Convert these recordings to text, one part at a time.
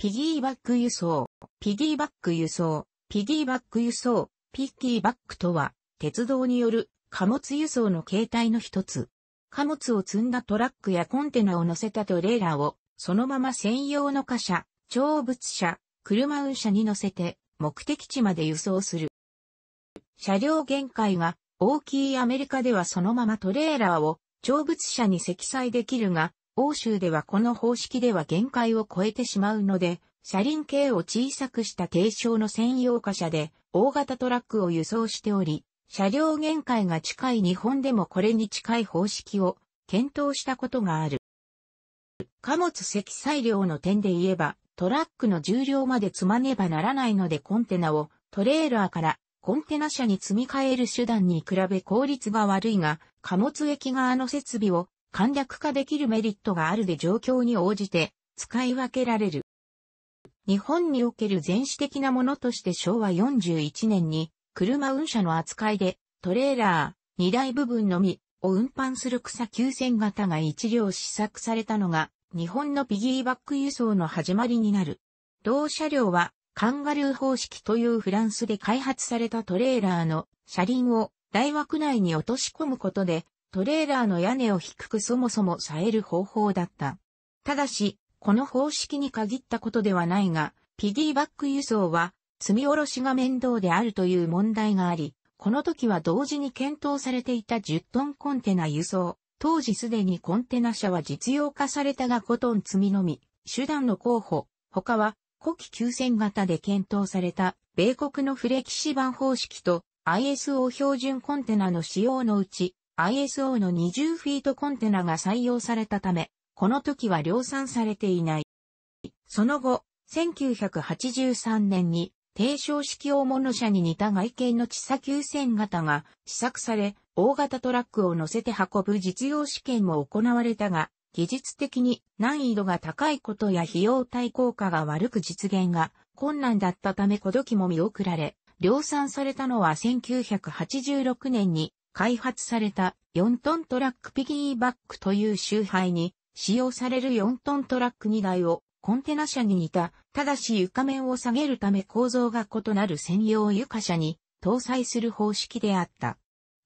ピギーバック輸送、ピギーバック輸送、ピギーバック輸送、ピッキーバックとは、鉄道による貨物輸送の形態の一つ。貨物を積んだトラックやコンテナを乗せたトレーラーを、そのまま専用の貨車、長物車、車運車に乗せて、目的地まで輸送する。車両限界が大きいアメリカではそのままトレーラーを長物車に積載できるが、欧州ではこの方式では限界を超えてしまうので、車輪径を小さくした低床の専用貨車で大型トラックを輸送しており、車両限界が近い日本でもこれに近い方式を検討したことがある。貨物積載量の点で言えば、トラックの重量まで積まねばならないのでコンテナをトレーラーからコンテナ車に積み替える手段に比べ効率が悪いが、貨物駅側の設備を簡略化できるメリットがあるで状況に応じて使い分けられる。日本における前史的なものとして昭和41年に車運車の扱いでトレーラー2台部分のみを運搬する草9000型が一両試作されたのが日本のピギーバック輸送の始まりになる。同車両はカンガルー方式というフランスで開発されたトレーラーの車輪を大枠内に落とし込むことでトレーラーの屋根を低くそもそも冴える方法だった。ただし、この方式に限ったことではないが、ピギーバック輸送は、積み下ろしが面倒であるという問題があり、この時は同時に検討されていた10トンコンテナ輸送。当時すでにコンテナ車は実用化されたが5トン積みのみ、手段の候補、他は、古希9000型で検討された、米国のフレキシ版方式と、ISO 標準コンテナの使用のうち、ISO の20フィートコンテナが採用されたため、この時は量産されていない。その後、1983年に低床式大物車に似た外見の地差9000型が試作され、大型トラックを乗せて運ぶ実用試験も行われたが、技術的に難易度が高いことや費用対効果が悪く実現が困難だったためこのきも見送られ、量産されたのは1986年に開発された4トントラックピギーバックという周配に使用される4トントラック2台をコンテナ車に似た、ただし床面を下げるため構造が異なる専用床車に搭載する方式であった。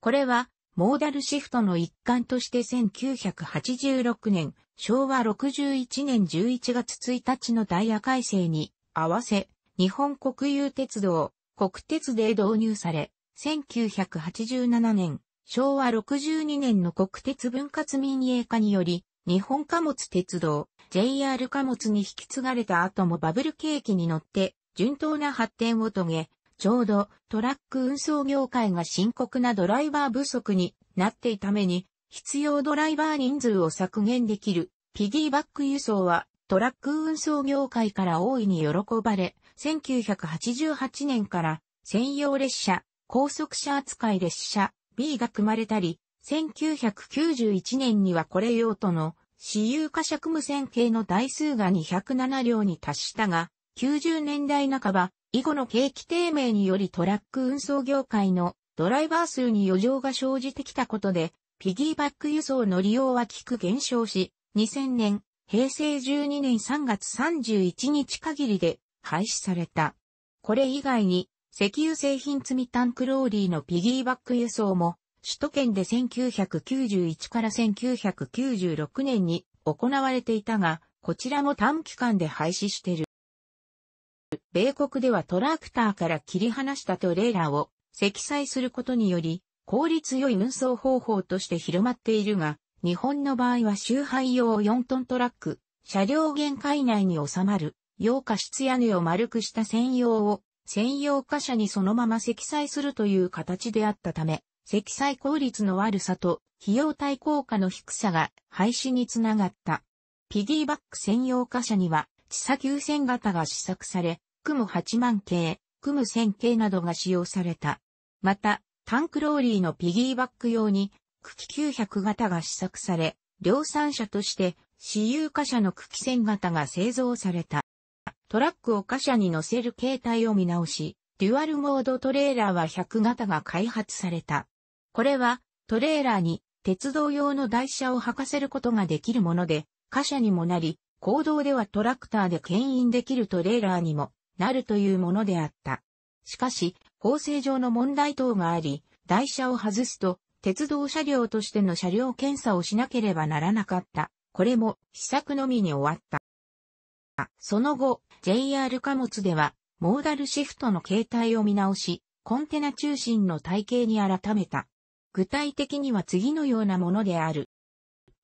これは、モーダルシフトの一環として1986年、昭和61年11月1日のダイヤ改正に合わせ、日本国有鉄道、国鉄で導入され、1987年、昭和62年の国鉄分割民営化により、日本貨物鉄道、JR 貨物に引き継がれた後もバブル景気に乗って、順当な発展を遂げ、ちょうどトラック運送業界が深刻なドライバー不足になっていために、必要ドライバー人数を削減できる、ピギーバック輸送は、トラック運送業界から大いに喜ばれ、1988年から専用列車、高速車扱い列車 B が組まれたり、1991年にはこれ用途の私有化車無線系の台数が207両に達したが、90年代半ば、以後の景気低迷によりトラック運送業界のドライバー数に余剰が生じてきたことで、ピギーバック輸送の利用は低く減少し、2000年、平成12年3月31日限りで廃止された。これ以外に、石油製品積みタンクローリーのピギーバック輸送も、首都圏で1991から1996年に行われていたが、こちらも短期間で廃止してる。米国ではトラクターから切り離したトレーラーを積載することにより、効率良い運送方法として広まっているが、日本の場合は周配用4トントラック、車両限界内に収まる、溶化室屋根を丸くした専用を専用貨車にそのまま積載するという形であったため、積載効率の悪さと費用対効果の低さが廃止につながった。ピギーバック専用貨車には、地差急線型が試作され、クム8万系、クム1000系などが使用された。また、タンクローリーのピギーバック用に、クキ900型が試作され、量産車として、私有貨車のクキ1000型が製造された。トラックを貨車に乗せる形態を見直し、デュアルモードトレーラーは100型が開発された。これはトレーラーに鉄道用の台車を履かせることができるもので、貨車にもなり、公道ではトラクターで牽引できるトレーラーにもなるというものであった。しかし、法制上の問題等があり、台車を外すと、鉄道車両としての車両検査をしなければならなかった。これも、試作のみに終わった。その後、JR 貨物では、モーダルシフトの形態を見直し、コンテナ中心の体系に改めた。具体的には次のようなものである。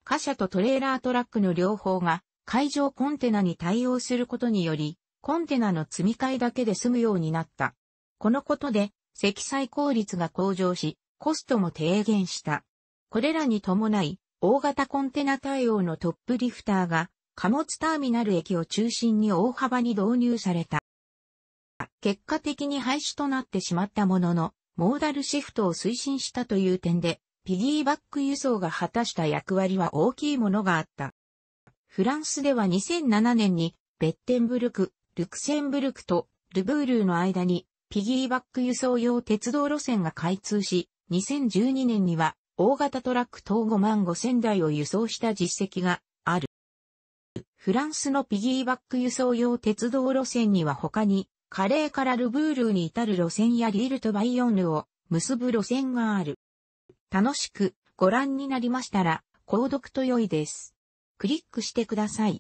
貨車とトレーラートラックの両方が海上コンテナに対応することにより、コンテナの積み替えだけで済むようになった。このことで、積載効率が向上し、コストも低減した。これらに伴い、大型コンテナ対応のトップリフターが貨物ターミナル駅を中心に大幅に導入された。結果的に廃止となってしまったものの、モーダルシフトを推進したという点で、ピギーバック輸送が果たした役割は大きいものがあった。フランスでは2007年に、ベッテンブルク、ルクセンブルクとルブールの間に、ピギーバック輸送用鉄道路線が開通し、2012年には大型トラック等5万5千台を輸送した実績がある。フランスのピギーバック輸送用鉄道路線には他に、カレーからルブールに至る路線やリールとバイオンヌを結ぶ路線がある。楽しくご覧になりましたら、購読と良いです。クリックしてください。